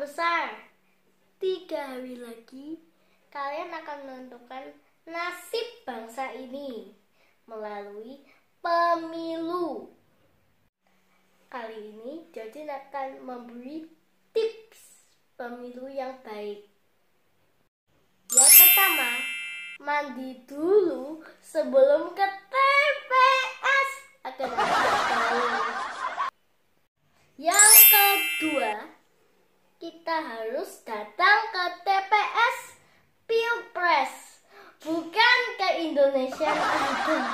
besar. Tiga hari lagi, kalian akan menentukan nasib bangsa ini melalui pemilu. Kali ini, Jordan akan memberi tips pemilu yang baik. Yang pertama, mandi dulu sebelum ke TPS agar dapat kita harus datang ke TPS Pilpres, bukan ke Indonesian Idol,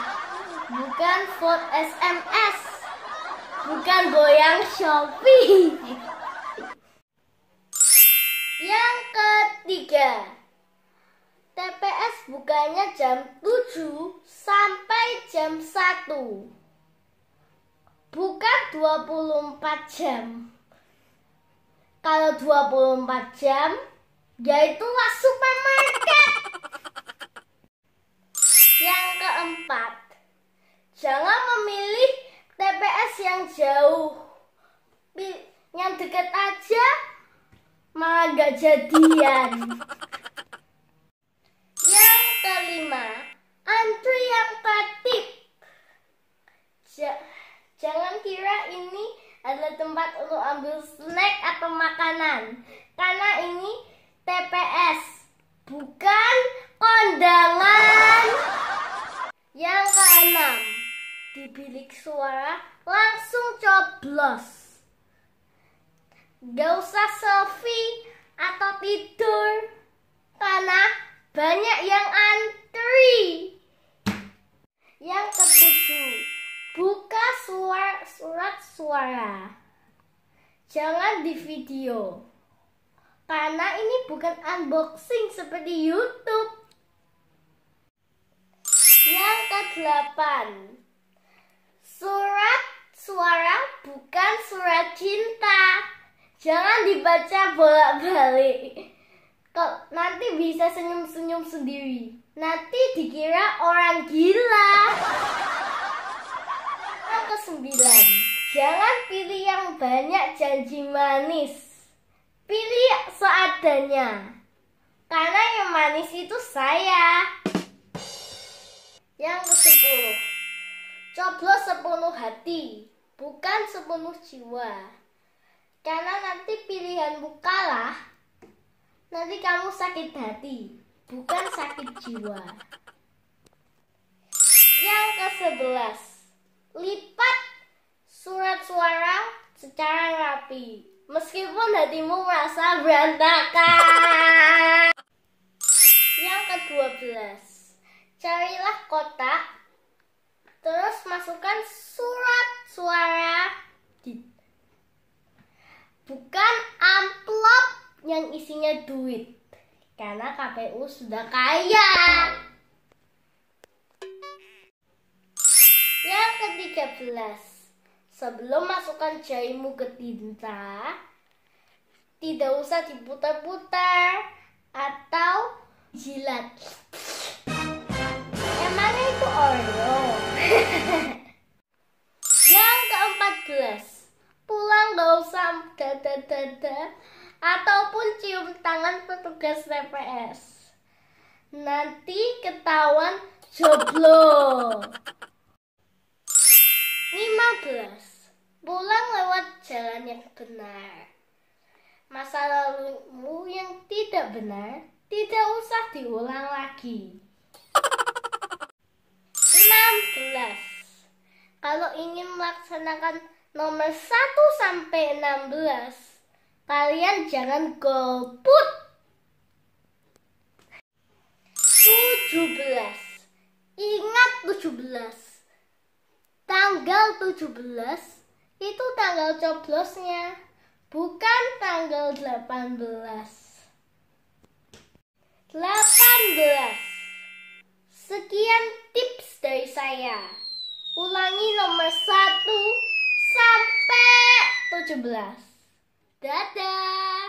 bukan vote SMS, bukan goyang Shopee. Yang ketiga, TPS bukanya jam 7 sampai jam 1. Bukan 24 jam kalau 24 jam yaitu nggak supermarket. Yang keempat, jangan memilih TPS yang jauh. Yang dekat aja malah gak jadian. atau makanan. Karena ini TPS, bukan kondangan. Yang keenam, di bilik suara langsung coblos. Gak usah selfie atau tidur karena banyak yang antri. Yang ketujuh, buka suara, surat suara. Jangan di video. Karena ini bukan unboxing seperti YouTube. Yang ke delapan Surat suara bukan surat cinta. Jangan dibaca bolak-balik. Kok nanti bisa senyum-senyum sendiri. Nanti dikira orang gila. Jangan pilih yang banyak janji manis. Pilih seadanya. Karena yang manis itu saya. Yang ke sepuluh. Coblos sepenuh hati, bukan sepenuh jiwa. Karena nanti pilihan kalah, nanti kamu sakit hati, bukan sakit jiwa. Yang ke sebelas, Lipat surat suara secara rapi. Meskipun hatimu merasa berantakan. Yang ke-12. Carilah kotak terus masukkan surat suara di bukan amplop yang isinya duit karena KPU sudah kaya. Yang ke-13 Sebelum masukkan jahimu ke tinta, tidak usah diputar-putar atau jilat. Emangnya itu Oreo? Yang keempat belas, Pulang gak usah dada-dada ataupun cium tangan petugas TPS. Nanti ketahuan joblo. jalan yang benar. Masa lalumu yang tidak benar tidak usah diulang lagi. 16. Kalau ingin melaksanakan nomor 1 sampai 16, kalian jangan golput. 17. Ingat 17. Tanggal 17 itu tanggal coblosnya, bukan tanggal 18. 18. Sekian tips dari saya. Ulangi nomor 1 sampai 17. Dadah.